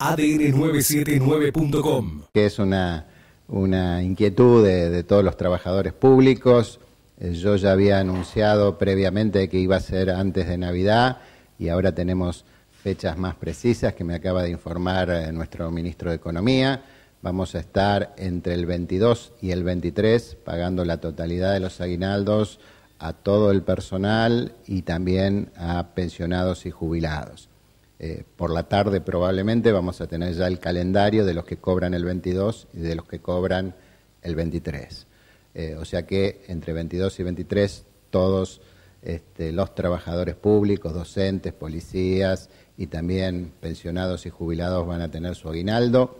adn979.com. Que es una, una inquietud de, todos los trabajadores públicos. Eh, yo ya había anunciado previamente que iba a ser antes de Navidad y ahora tenemos fechas más precisas que me acaba de informar eh, nuestro ministro de Economía. Vamos a estar entre el 22 y el 23 pagando la totalidad de los aguinaldos a todo el personal y también a pensionados y jubilados. Eh, por la tarde probablemente vamos a tener ya el calendario de los que cobran el 22 y de los que cobran el 23. Eh, o sea que entre 22 y 23 todos este, los trabajadores públicos, docentes, policías y también pensionados y jubilados van a tener su aguinaldo.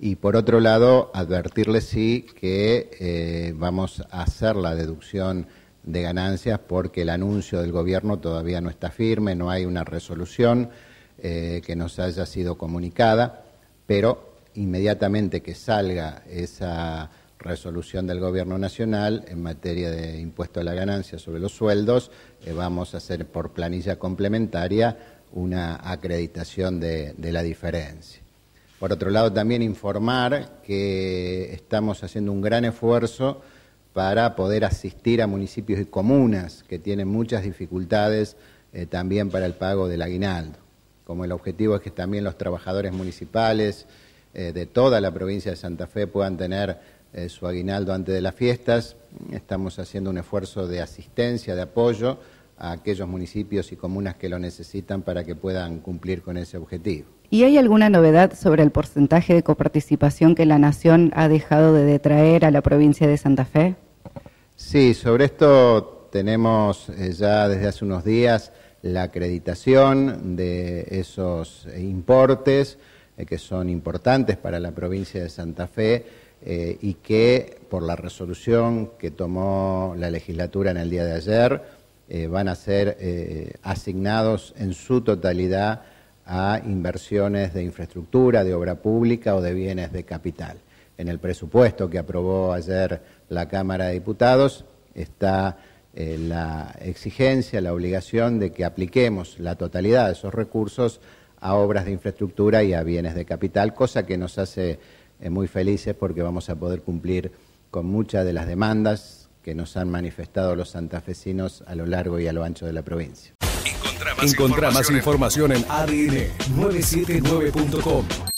Y por otro lado, advertirles sí que eh, vamos a hacer la deducción de ganancias porque el anuncio del gobierno todavía no está firme, no hay una resolución. Eh, que nos haya sido comunicada, pero inmediatamente que salga esa resolución del Gobierno Nacional en materia de impuesto a la ganancia sobre los sueldos, eh, vamos a hacer por planilla complementaria una acreditación de, la diferencia. Por otro lado, también informar que estamos haciendo un gran esfuerzo para poder asistir a municipios y comunas que tienen muchas dificultades eh, también para el pago del aguinaldo como el objetivo es que también los trabajadores municipales eh, de toda la provincia de Santa Fe puedan tener eh, su aguinaldo antes de las fiestas. Estamos haciendo un esfuerzo de asistencia, de apoyo a aquellos municipios y comunas que lo necesitan para que puedan cumplir con ese objetivo. ¿Y hay alguna novedad sobre el porcentaje de coparticipación que la Nación ha dejado de detraer a la provincia de Santa Fe? Sí, sobre esto tenemos eh, ya desde hace unos días la acreditación de esos importes eh, que son importantes para la provincia de Santa Fe eh, y que por la resolución que tomó la legislatura en el día de ayer eh, van a ser asignados en su totalidad a inversiones de infraestructura, de obra pública o de bienes de capital. En el presupuesto que aprobó ayer la Cámara de Diputados está eh, la exigencia, la obligación de que apliquemos la totalidad de esos recursos a obras de infraestructura y a bienes de capital, cosa que nos hace eh, muy felices porque vamos a poder cumplir con muchas de las demandas que nos han manifestado los santafesinos a lo largo y a lo ancho de la provincia. Encontrá más, información, en, en 979com